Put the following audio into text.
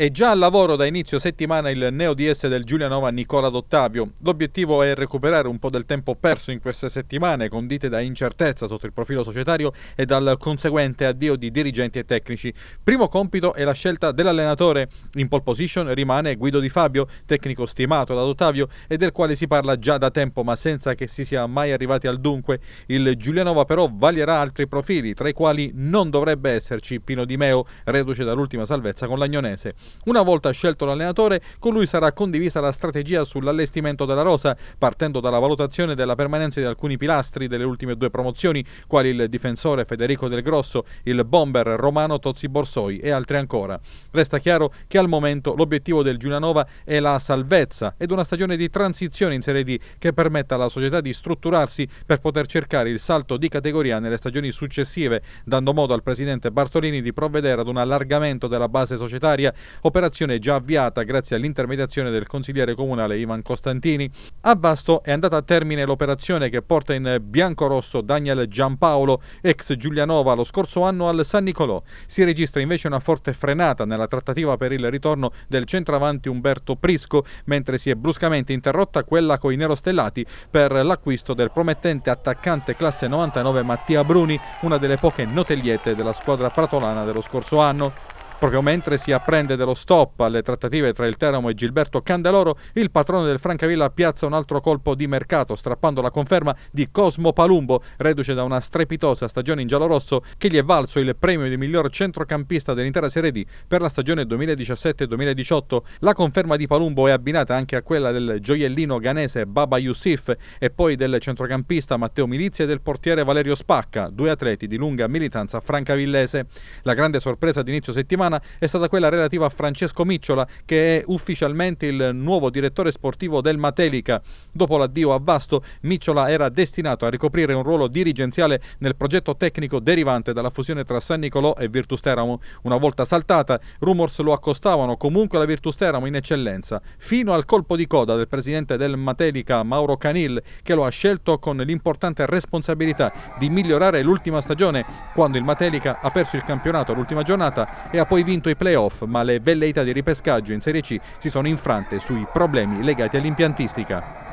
È già al lavoro da inizio settimana il neo DS del Giulianova Nicola D'Ottavio. L'obiettivo è recuperare un po' del tempo perso in queste settimane, condite da incertezza sotto il profilo societario e dal conseguente addio di dirigenti e tecnici. Primo compito è la scelta dell'allenatore. In pole position rimane Guido Di Fabio, tecnico stimato da D'Ottavio e del quale si parla già da tempo, ma senza che si sia mai arrivati al dunque. Il Giulianova però valierà altri profili, tra i quali non dovrebbe esserci Pino Di Meo, reduce dall'ultima salvezza con l'Agnonese. Una volta scelto l'allenatore, con lui sarà condivisa la strategia sull'allestimento della rosa, partendo dalla valutazione della permanenza di alcuni pilastri delle ultime due promozioni, quali il difensore Federico Del Grosso, il bomber romano Tozzi Borsoi e altri ancora. Resta chiaro che al momento l'obiettivo del Giulianova è la salvezza ed una stagione di transizione in Serie D che permetta alla società di strutturarsi per poter cercare il salto di categoria nelle stagioni successive, dando modo al presidente Bartolini di provvedere ad un allargamento della base societaria operazione già avviata grazie all'intermediazione del consigliere comunale Ivan Costantini. A Vasto è andata a termine l'operazione che porta in bianco-rosso Daniel Giampaolo, ex Giulianova, lo scorso anno al San Nicolò. Si registra invece una forte frenata nella trattativa per il ritorno del centravanti Umberto Prisco, mentre si è bruscamente interrotta quella coi nerostellati per l'acquisto del promettente attaccante classe 99 Mattia Bruni, una delle poche notegliette della squadra pratolana dello scorso anno. Proprio mentre si apprende dello stop alle trattative tra il Teramo e Gilberto Candeloro, il patrono del Francavilla piazza un altro colpo di mercato, strappando la conferma di Cosmo Palumbo, reduce da una strepitosa stagione in giallorosso che gli è valso il premio di miglior centrocampista dell'intera Serie D per la stagione 2017-2018. La conferma di Palumbo è abbinata anche a quella del gioiellino ghanese Baba Youssif e poi del centrocampista Matteo Milizia e del portiere Valerio Spacca, due atleti di lunga militanza francavillese. La grande sorpresa d'inizio settimana settimana è stata quella relativa a Francesco Micciola, che è ufficialmente il nuovo direttore sportivo del Matelica. Dopo l'addio a Vasto, Micciola era destinato a ricoprire un ruolo dirigenziale nel progetto tecnico derivante dalla fusione tra San Nicolò e Virtus Teramo. Una volta saltata, rumors lo accostavano comunque alla Virtus Teramo in eccellenza, fino al colpo di coda del presidente del Matelica Mauro Canil, che lo ha scelto con l'importante responsabilità di migliorare l'ultima stagione, quando il Matelica ha perso il campionato all'ultima giornata e ha poi poi vinto i playoff, ma le velleità di ripescaggio in Serie C si sono infrante sui problemi legati all'impiantistica.